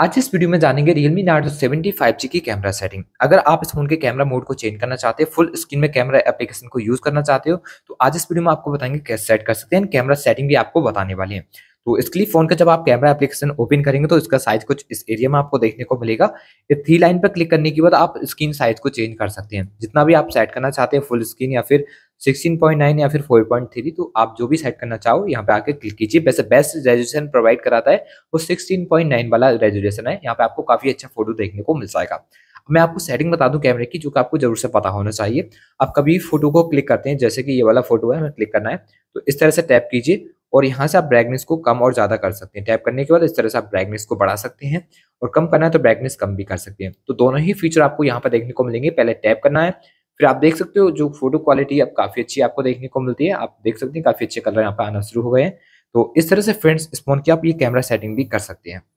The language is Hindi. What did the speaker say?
आज इस वीडियो में जानेंगे Realme Narzo 75G की कैमरा सेटिंग अगर आप इस फोन के कैमरा मोड को चेंज करना चाहते हो फुल स्क्रीन में कैमरा एप्लीकेशन को यूज करना चाहते हो तो आज इस वीडियो में आपको बताएंगे कैसे सेट कर सकते हैं कैमरा सेटिंग भी आपको बताने वाले हैं तो इसके लिए फोन का जब आप कैमरा एप्लीकेशन ओपन करेंगे तो इसका साइज कुछ इस एरिया में आपको देखने को मिलेगा इस थ्री लाइन पर क्लिक करने के बाद आप स्क्रीन साइज को चेंज कर सकते हैं जितना भी आप सेट करना चाहते हैं फुल स्क्रीन या फिर 16.9 या फिर 4.3 तो आप जो भी सेट करना चाहो यहाँ पे आके क्लिक कीजिए वैसे बेस्ट रेजोल्यूशन प्रोवाइड कराता है वो 16.9 वाला रेजोल्यूशन है यहाँ पे आपको काफी अच्छा फोटो देखने को मिल जाएगा मैं आपको सेटिंग बता दूं कैमरे की जो कि आपको जरूर से पता होना चाहिए आप कभी फोटो को क्लिक करते हैं जैसे कि ये वाला फोटो है हमें क्लिक करना है तो इस तरह से टैप कीजिए और यहाँ से आप ब्राइटनेस को कम और ज़्यादा कर सकते हैं टैप करने के बाद इस तरह से आप ब्राइटनेस को बढ़ा सकते हैं और कम करना है तो ब्राइटनेस कम भी कर सकते हैं तो दोनों ही फीचर आपको यहाँ पर देखने को मिलेंगे पहले टैप करना है फिर आप देख सकते हो जो फोटो क्वालिटी अब काफ़ी अच्छी आपको देखने को मिलती है आप देख सकते हैं काफ़ी अच्छे कलर यहाँ पर आना शुरू हो गए हैं तो इस तरह से फ्रेंड्स इस फोन की आप ये कैमरा सेटिंग भी कर सकते हैं